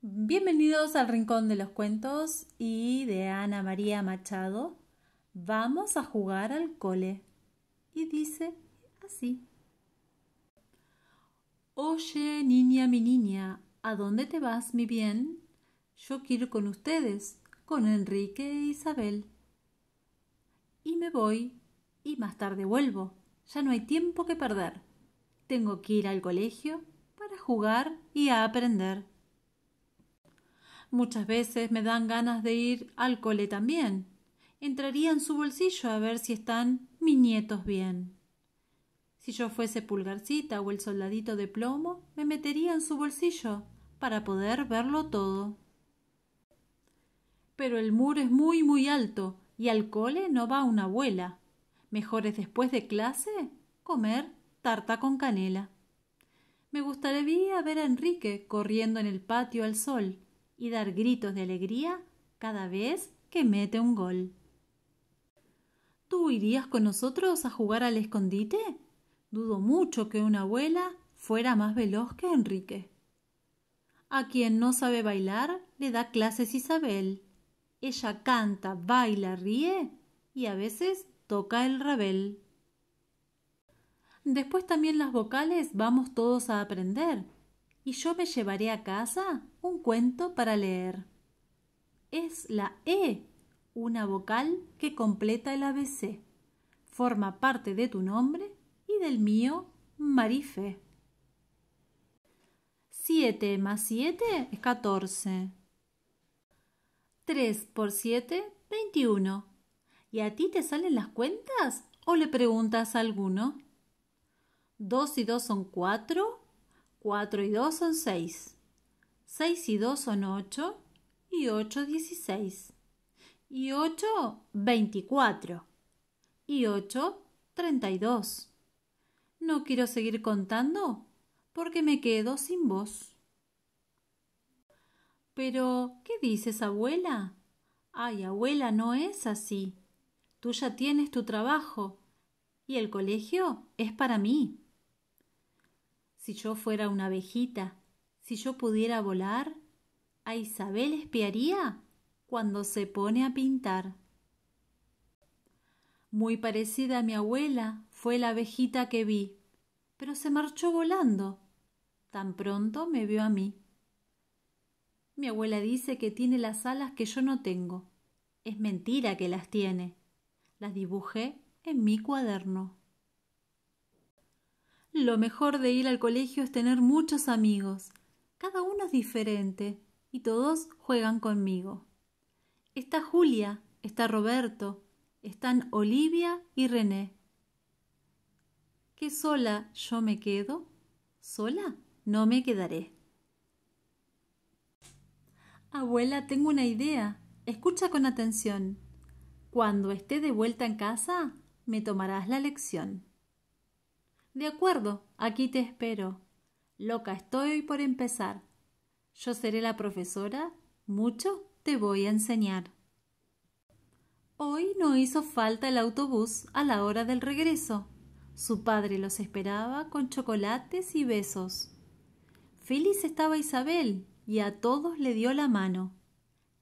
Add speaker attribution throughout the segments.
Speaker 1: Bienvenidos al Rincón de los Cuentos y de Ana María Machado. Vamos a jugar al cole. Y dice así. Oye, niña, mi niña, ¿a dónde te vas, mi bien? Yo quiero con ustedes, con Enrique e Isabel. Y me voy, y más tarde vuelvo. Ya no hay tiempo que perder. Tengo que ir al colegio para jugar y a aprender. Muchas veces me dan ganas de ir al cole también. Entraría en su bolsillo a ver si están mis nietos bien. Si yo fuese pulgarcita o el soldadito de plomo, me metería en su bolsillo para poder verlo todo. Pero el muro es muy, muy alto y al cole no va una abuela. Mejor es después de clase comer tarta con canela. Me gustaría ver a Enrique corriendo en el patio al sol y dar gritos de alegría cada vez que mete un gol. ¿Tú irías con nosotros a jugar al escondite? Dudo mucho que una abuela fuera más veloz que Enrique. A quien no sabe bailar le da clases Isabel. Ella canta, baila, ríe y a veces toca el rabel. Después también las vocales vamos todos a aprender y yo me llevaré a casa un cuento para leer. Es la E, una vocal que completa el ABC. Forma parte de tu nombre y del mío, Marife. 7 más 7 es 14. 3 por 7, 21. ¿Y a ti te salen las cuentas o le preguntas a alguno? 2 y 2 son 4 Cuatro y dos son seis, seis y dos son ocho, Y ocho dieciséis, Y ocho veinticuatro, Y ocho treinta y dos. No quiero seguir contando porque me quedo sin voz. Pero, ¿qué dices, abuela? Ay, abuela, no es así. Tú ya tienes tu trabajo y el colegio es para mí. Si yo fuera una abejita, si yo pudiera volar, a Isabel espiaría cuando se pone a pintar. Muy parecida a mi abuela fue la abejita que vi, pero se marchó volando. Tan pronto me vio a mí. Mi abuela dice que tiene las alas que yo no tengo. Es mentira que las tiene. Las dibujé en mi cuaderno. Lo mejor de ir al colegio es tener muchos amigos. Cada uno es diferente y todos juegan conmigo. Está Julia, está Roberto, están Olivia y René. ¿Qué sola yo me quedo? ¿Sola? No me quedaré. Abuela, tengo una idea. Escucha con atención. Cuando esté de vuelta en casa, me tomarás la lección. De acuerdo, aquí te espero. Loca estoy por empezar. Yo seré la profesora, mucho te voy a enseñar. Hoy no hizo falta el autobús a la hora del regreso. Su padre los esperaba con chocolates y besos. Feliz estaba Isabel y a todos le dio la mano.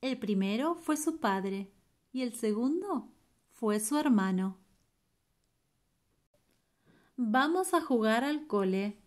Speaker 1: El primero fue su padre y el segundo fue su hermano. Vamos a jugar al cole.